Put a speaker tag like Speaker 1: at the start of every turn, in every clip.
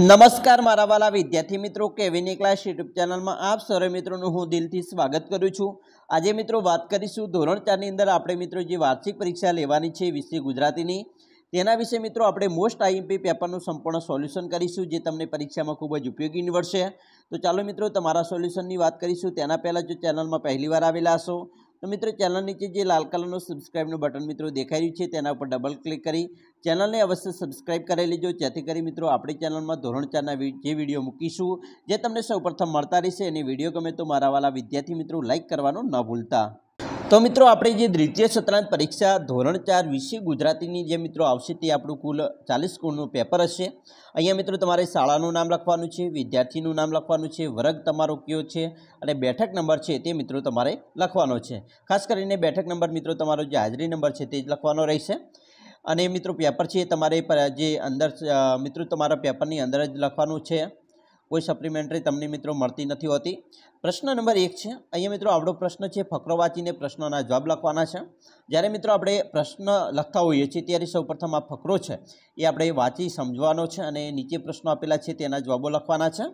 Speaker 1: નમસ્કાર મારા વાલા વિદ્યાર્થી મિત્રો કેવીની ક્લાસ યુટ્યુબ ચેનલમાં આપ સૌ મિત્રોનું હું દિલથી સ્વાગત કરું છું આજે મિત્રો વાત કરીશું ધોરણ ચારની અંદર આપણે મિત્રો જે વાર્ષિક પરીક્ષા લેવાની છે વિશે ગુજરાતીની તેના વિશે મિત્રો આપણે મોસ્ટ આઈએમપી પેપરનું સંપૂર્ણ સોલ્યુશન કરીશું જે તમને પરીક્ષામાં ખૂબ જ ઉપયોગી નીવડશે તો ચાલો મિત્રો તમારા સોલ્યુશનની વાત કરીશું તેના પહેલાં જો ચેનલમાં પહેલીવાર આવેલા હશો તો મિત્રો ચેનલ નીચે જે લાલ કલરનું સબસ્ક્રાઈબનું બટન મિત્રો દેખાઈ રહ્યું છે તેના ઉપર ડબલ ક્લિક કરી ચેનલને અવશ્ય સબસ્ક્રાઇબ કરી લેજો જેથી કરી મિત્રો આપણી ચેનલમાં ધોરણ ચારના જે વિડીયો મૂકીશું જે તમને સૌ મળતા રહેશે એની વિડીયો ગમે તો મારા વાલા વિદ્યાર્થી મિત્રો લાઇક કરવાનું ન ભૂલતા તો મિત્રો આપણે જે દ્વિતીય સત્રાંત પરીક્ષા ધોરણ ચાર વિશે ગુજરાતીની જે મિત્રો આવશે તે આપણું કુલ ચાલીસ ગુણનું પેપર હશે અહીંયા મિત્રો તમારે શાળાનું નામ લખવાનું છે વિદ્યાર્થીનું નામ લખવાનું છે વર્ગ તમારો કયો છે અને બેઠક નંબર છે તે મિત્રો તમારે લખવાનો છે ખાસ કરીને બેઠક નંબર મિત્રો તમારો જે હાજરી નંબર છે તે જ લખવાનો રહેશે અને મિત્રો પેપર છે તમારે જે અંદર મિત્રો તમારા પેપરની અંદર જ લખવાનું છે કોઈ સપ્લિમેન્ટરી તમને મિત્રો મળતી નથી હોતી પ્રશ્ન નંબર એક છે અહીંયા મિત્રો આપણો પ્રશ્ન છે ફકરો વાંચીને પ્રશ્નોના જવાબ લખવાના છે જ્યારે મિત્રો આપણે પ્રશ્ન લખતા હોઈએ છીએ ત્યારે સૌપ્રથમ આ ફકરો છે એ આપણે વાંચી સમજવાનો છે અને નીચે પ્રશ્નો આપેલા છે તેના જવાબો લખવાના છે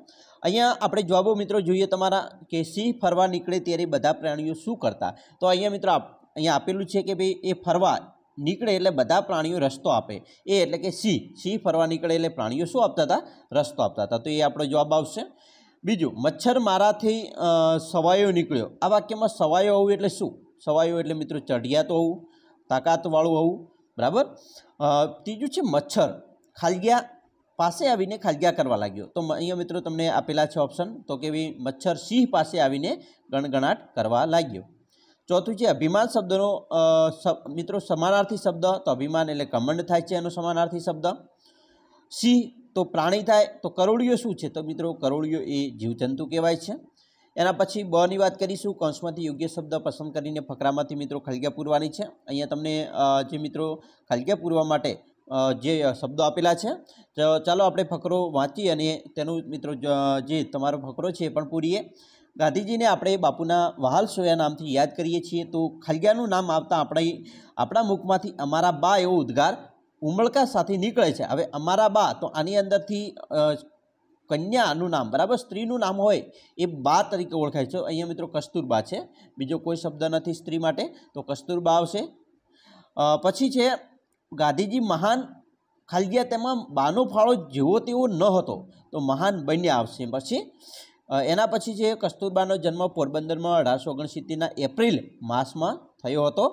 Speaker 1: અહીંયા આપણે જવાબો મિત્રો જોઈએ તમારા કે સિંહ ફરવા નીકળે ત્યારે બધા પ્રાણીઓ શું કરતા તો અહીંયા મિત્રો અહીંયા આપેલું છે કે ભાઈ એ ફરવા નીકળે એટલે બધા પ્રાણીઓ રસ્તો આપે એ એટલે કે સિંહ સિંહ ફરવા નીકળે એટલે પ્રાણીઓ શું આપતા હતા રસ્તો આપતા હતા તો એ આપણો જવાબ આવશે બીજું મચ્છર મારાથી સવાયો નીકળ્યો આ વાક્યમાં સવાયો આવું એટલે શું સવાયો એટલે મિત્રો ચઢિયાત હોવું તાકાતવાળું હોવું બરાબર ત્રીજું છે મચ્છર ખાલિયા પાસે આવીને ખાલગ્યા કરવા લાગ્યો તો અહીંયા મિત્રો તમને આપેલા છે ઓપ્શન તો કે મચ્છર સિંહ પાસે આવીને ગણગણાટ કરવા લાગ્યો ચોથું છે અભિમાન શબ્દનો મિત્રો સમાનાર્થી શબ્દ તો અભિમાન એટલે કમંડ થાય છે એનો સમાનાર્થી શબ્દ સિંહ તો પ્રાણી થાય તો કરોળિયો શું છે તો મિત્રો કરોળિયો એ જીવજંતુ કહેવાય છે એના પછી બની વાત કરીશું કંસમાંથી યોગ્ય શબ્દ પસંદ કરીને ફકરામાંથી મિત્રો ખલગ્યા પૂરવાની છે અહીંયા તમને જે મિત્રો ખલગ્યા પૂરવા માટે જે શબ્દો આપેલા છે ચાલો આપણે ફકરો વાંચી અને તેનું મિત્રો જે તમારો ફકરો છે એ પણ પૂરીએ ગાંધીજીને આપણે બાપુના વહાલ સોયા નામથી યાદ કરીએ છીએ તો ખલિયાનું નામ આવતા આપણે આપણા મુખમાંથી અમારા બા એવો ઉદ્ગાર ઉમળકા સાથે નીકળે છે હવે અમારા બા તો આની અંદરથી કન્યાનું નામ બરાબર સ્ત્રીનું નામ હોય એ બા તરીકે ઓળખાય છે અહીંયા મિત્રો કસ્તુરબા છે બીજો કોઈ શબ્દ નથી સ્ત્રી માટે તો કસ્તુરબા આવશે પછી છે ગાંધીજી મહાન ખાલગિયા તેમાં બાનો ફાળો જેવો તેવો ન હતો તો મહાન બન્યા આવશે પછી એના પછી જે કસ્તુરબાનો જન્મ પોરબંદરમાં અઢારસો ઓગણસિત્તેરના એપ્રિલ માસમાં થયો હતો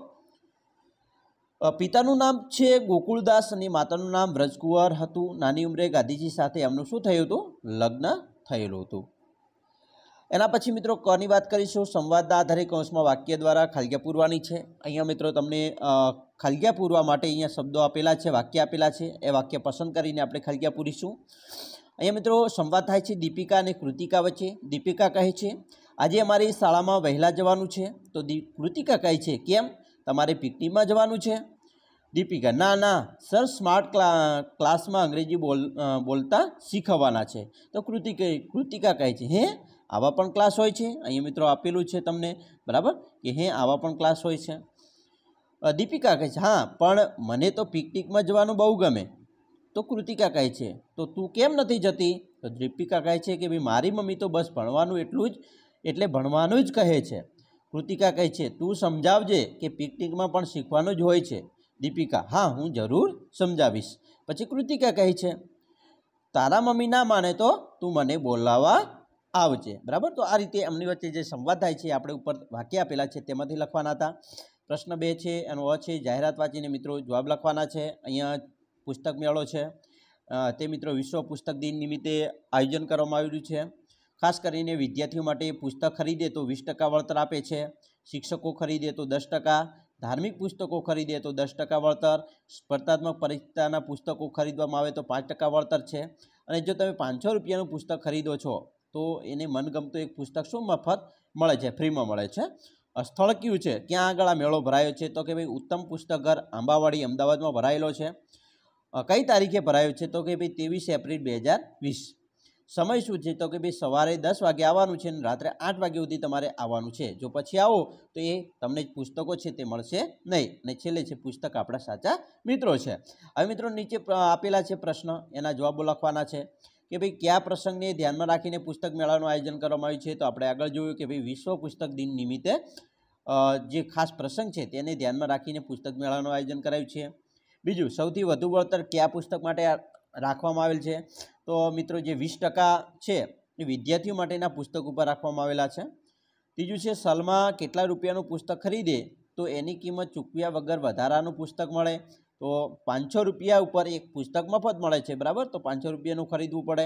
Speaker 1: પિતાનું નામ છે ગોકુળદાસ અને માતાનું નામ વ્રજકુંવર હતું નાની ઉંમરે ગાંધીજી સાથે એમનું શું થયું હતું લગ્ન થયેલું હતું એના પછી મિત્રો કની વાત કરીશું સંવાદના આધારિત કૌંસમાં વાક્ય દ્વારા ખાલગ્યા પૂરવાની છે અહીંયા મિત્રો તમને ખાલગ્યા પૂરવા માટે અહીંયા શબ્દો આપેલા છે વાક્ય આપેલા છે એ વાક્ય પસંદ કરીને આપણે ખાલગ્યા પૂરીશું અહીંયા મિત્રો સંવાદ થાય છે દીપિકા અને કૃતિકા વચ્ચે દીપિકા કહે છે આજે અમારી શાળામાં વહેલા જવાનું છે તો કૃતિકા કહે છે કેમ તમારે પિકનિકમાં જવાનું છે દીપિકા ના ના સર સ્માર્ટ ક્લાસમાં અંગ્રેજી બોલ બોલતા શીખવવાના છે તો કૃતિકા કૃતિકા કહે છે હે આવા પણ ક્લાસ હોય છે અહીંયા મિત્રો આપેલું છે તમને બરાબર કે હે આવા પણ ક્લાસ હોય છે દીપિકા કહે છે હા પણ મને તો પિકનિકમાં જવાનું બહુ ગમે તો કૃતિકા કહે છે તો તું કેમ નથી જતી તો દીપિકા કહે છે કે ભાઈ મારી મમ્મી તો બસ ભણવાનું એટલું જ એટલે ભણવાનું જ કહે છે કૃતિકા કહે છે તું સમજાવજે કે પિકનિકમાં પણ શીખવાનું જ હોય છે દીપિકા હા હું જરૂર સમજાવીશ પછી કૃતિકા કહે છે તારા મમ્મી ના માને તો તું મને બોલાવવા આવજે બરાબર તો આ રીતે એમની વચ્ચે જે સંવાદ થાય છે આપણે ઉપર વાક્ય આપેલા છે તેમાંથી લખવાના હતા પ્રશ્ન બે છે એનો અ છે જાહેરાત વાંચીને મિત્રો જવાબ લખવાના છે અહીંયા પુસ્તક મેળો છે તે મિત્રો વિશ્વ પુસ્તક દિન નિમિત્તે આયોજન કરવામાં આવેલું છે ખાસ કરીને વિદ્યાર્થીઓ માટે પુસ્તક ખરીદે તો વીસ ટકા વળતર આપે છે શિક્ષકો ખરીદે તો દસ ટકા ધાર્મિક પુસ્તકો ખરીદે તો દસ ટકા વળતર સ્પર્ધાત્મક પરીક્ષાના પુસ્તકો ખરીદવામાં આવે તો પાંચ ટકા વળતર છે અને જો તમે પાંચસો રૂપિયાનું પુસ્તક ખરીદો છો તો એને મનગમતું એક પુસ્તક શું મફત મળે છે ફ્રીમાં મળે છે સ્થળ કયું છે ક્યાં આગળ આ મેળો ભરાયો છે તો કે ભાઈ ઉત્તમ પુસ્તક આંબાવાડી અમદાવાદમાં ભરાયેલો છે કઈ તારીખે ભરાયો છે તો કે ભાઈ ત્રેવીસ એપ્રિલ બે હજાર વીસ સમય શું છે તો કે ભાઈ સવારે દસ વાગે આવવાનું છે અને રાત્રે આઠ વાગ્યા સુધી તમારે આવવાનું છે જો પછી આવો તો એ તમને પુસ્તકો છે તે મળશે નહીં અને છેલ્લે છે પુસ્તક આપણા સાચા મિત્રો છે હવે મિત્રો નીચે આપેલા છે પ્રશ્ન એના જવાબો લખવાના છે કે ભાઈ કયા પ્રસંગને ધ્યાનમાં રાખીને પુસ્તક મેળાનું આયોજન કરવામાં આવ્યું છે તો આપણે આગળ જોયું કે ભાઈ વિશ્વ પુસ્તક દિન નિમિત્તે જે ખાસ પ્રસંગ છે તેને ધ્યાનમાં રાખીને પુસ્તક મેળાનું આયોજન કરાયું છે બીજું સૌથી વધુ વળતર કયા પુસ્તક માટે રાખવામાં આવેલ છે તો મિત્રો જે વીસ ટકા છે એ વિદ્યાર્થીઓ માટેના પુસ્તક ઉપર રાખવામાં આવેલા છે ત્રીજું છે સલમા કેટલા રૂપિયાનું પુસ્તક ખરીદે તો એની કિંમત ચૂકવ્યા વગર વધારાનું પુસ્તક મળે તો પાંચસો રૂપિયા ઉપર એક પુસ્તક મફત મળે છે બરાબર તો પાંચસો રૂપિયાનું ખરીદવું પડે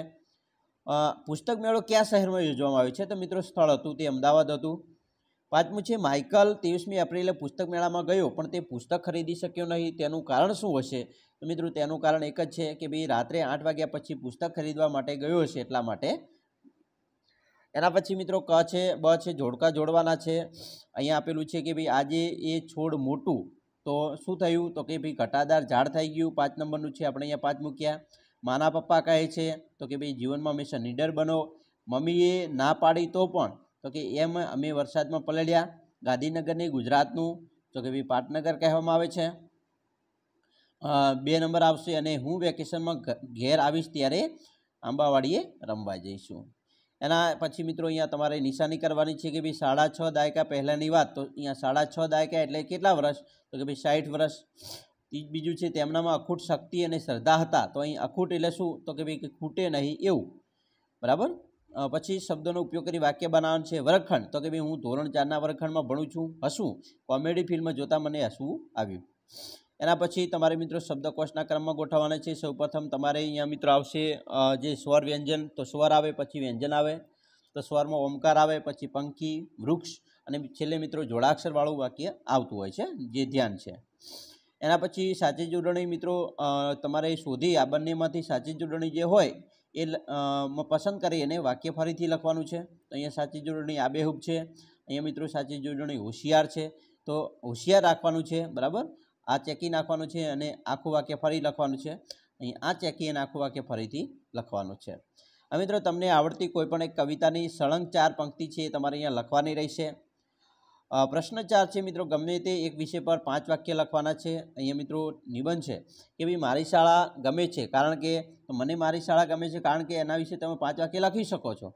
Speaker 1: પુસ્તક મેળો કયા શહેરમાં યોજવામાં આવ્યો છે તો મિત્રો સ્થળ હતું તે અમદાવાદ હતું પાંચમું છે માઇકલ ત્રેવીસમી એપ્રિલે પુસ્તક મેળામાં ગયો પણ તે પુસ્તક ખરીદી શક્યો નહીં તેનું કારણ શું હશે તો મિત્રો તેનું કારણ એક જ છે કે ભાઈ રાત્રે આઠ વાગ્યા પછી પુસ્તક ખરીદવા માટે ગયો હશે એટલા માટે એના પછી મિત્રો ક છે બ છે જોડકા જોડવાના છે અહીંયા આપેલું છે કે ભાઈ આજે એ છોડ મોટું તો શું થયું તો કે ભાઈ ઘટાદાર ઝાડ થઈ ગયું પાંચ નંબરનું છે આપણે અહીંયા પાંચ મૂક્યા માના પપ્પા કહે છે તો કે ભાઈ જીવનમાં હંમેશા નીડર બનો મમ્મીએ ના પાડી તો પણ તો કે એમ અમે વરસાદમાં પલળ્યા ગાંધીનગરને ગુજરાતનું તો કે ભાઈ પાટનગર કહેવામાં આવે છે બે નંબર આવશે અને હું વેકેશનમાં ઘેર આવીશ ત્યારે આંબાવાડીએ રમવા જઈશું એના પછી મિત્રો અહીંયા તમારે નિશાની કરવાની છે કે ભાઈ સાડા છ દાયકા પહેલાંની વાત તો અહીંયા સાડા છ દાયકા એટલે કેટલા વર્ષ તો કે ભાઈ સાઠ વર્ષ બીજું છે તેમનામાં અખૂટ શક્તિ અને શ્રદ્ધા હતા તો અહીં અખૂટ એટલે શું તો કે ભાઈ ખૂટે નહીં એવું બરાબર પછી શબ્દોનો ઉપયોગ કરી વાક્ય બનાવવાનું છે વરખંડ તો કે ભાઈ હું ધોરણ ચારના વર્ગખંડમાં ભણું છું હસું કોમેડી ફિલ્મ જોતાં મને હસવું આવ્યું એના પછી તમારે મિત્રો શબ્દકોશના ક્રમમાં ગોઠવવાના છે સૌપ્રથમ તમારે અહીંયા મિત્રો આવશે જે સ્વર વ્યંજન તો સ્વર આવે પછી વ્યંજન આવે તો સ્વરમાં ઓમકાર આવે પછી પંખી વૃક્ષ અને છેલ્લે મિત્રો જોડાક્ષરવાળું વાક્ય આવતું હોય છે જે ધ્યાન છે એના પછી સાચી જોડણી મિત્રો તમારે શોધી આ બંનેમાંથી સાચી જોડણી જે હોય એ પસંદ કરી અને વાક્ય ફરીથી લખવાનું છે તો અહીંયા સાચી જોડણી આબેહૂબ છે અહીંયા મિત્રો સાચી જોડણી હોશિયાર છે તો હોશિયાર રાખવાનું છે બરાબર આ ચેકી નાખવાનું છે અને આખું વાક્ય ફરી લખવાનું છે અહીં આ ચેકી અને આખું વાક્ય ફરીથી લખવાનું છે હવે મિત્રો તમને આવડતી કોઈપણ એક કવિતાની સળંગ ચાર પંક્તિ છે એ તમારે અહીંયા લખવાની રહેશે પ્રશ્ન ચાર છે મિત્રો ગમે તે એક વિષય પર પાંચ વાક્ય લખવાના છે અહીંયા મિત્રો નિબંધ છે કે ભાઈ મારી શાળા ગમે છે કારણ કે મને મારી શાળા ગમે છે કારણ કે એના વિશે તમે પાંચ વાક્ય લખી શકો છો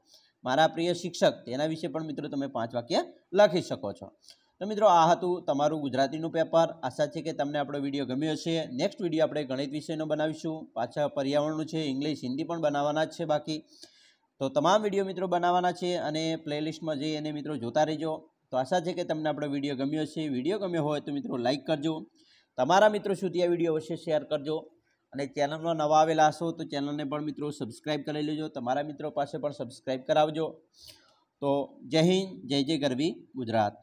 Speaker 1: મારા પ્રિય શિક્ષક તેના વિશે પણ મિત્રો તમે પાંચ વાક્ય લખી શકો છો તો મિત્રો આ હતું તમારું ગુજરાતીનું પેપર આશા છે કે તમને આપણો વિડીયો ગમ્યો છે નેક્સ્ટ વિડીયો આપણે ગણિત વિષયનો બનાવીશું પાછા પર્યાવરણનું છે ઇંગ્લિશ હિન્દી પણ બનાવવાના છે બાકી તો તમામ વિડીયો મિત્રો બનાવવાના છે અને પ્લેલિસ્ટમાં જઈ અને મિત્રો જોતા રહેજો તો આશા છે કે તમને આપણો વિડીયો ગમ્યો છે વિડીયો ગમ્યો હોય તો મિત્રો લાઇક કરજો તમારા મિત્રો સુધી આ વિડીયો અવશ્ય શેર કરજો અને ચેનલમાં નવા આવેલા હશો તો ચેનલને પણ મિત્રો સબસ્ક્રાઈબ કરી લેજો તમારા મિત્રો પાસે પણ સબસ્ક્રાઈબ કરાવજો તો જય હિન્દ જય જય ગરવી ગુજરાત